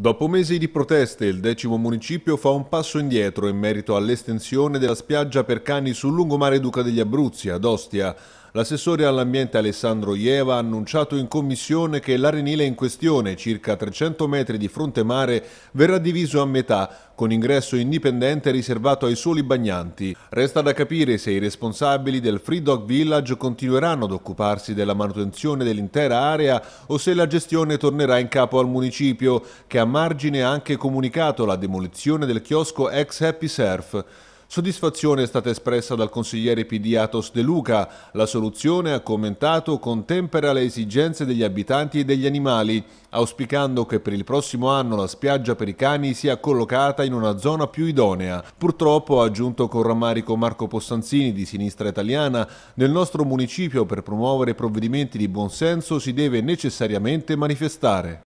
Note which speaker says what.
Speaker 1: Dopo mesi di proteste, il decimo municipio fa un passo indietro in merito all'estensione della spiaggia per cani sul lungomare Duca degli Abruzzi, ad Ostia. L'assessore all'ambiente Alessandro Ieva ha annunciato in commissione che l'arenile in questione, circa 300 metri di fronte mare, verrà diviso a metà, con ingresso indipendente riservato ai soli bagnanti. Resta da capire se i responsabili del Free Dog Village continueranno ad occuparsi della manutenzione dell'intera area o se la gestione tornerà in capo al municipio, che a margine ha anche comunicato la demolizione del chiosco ex Happy Surf. Soddisfazione è stata espressa dal consigliere PD Atos De Luca. La soluzione, ha commentato, contempera le esigenze degli abitanti e degli animali, auspicando che per il prossimo anno la spiaggia per i cani sia collocata in una zona più idonea. Purtroppo, ha aggiunto con rammarico Marco Possanzini di Sinistra Italiana, nel nostro municipio per promuovere provvedimenti di buonsenso si deve necessariamente manifestare.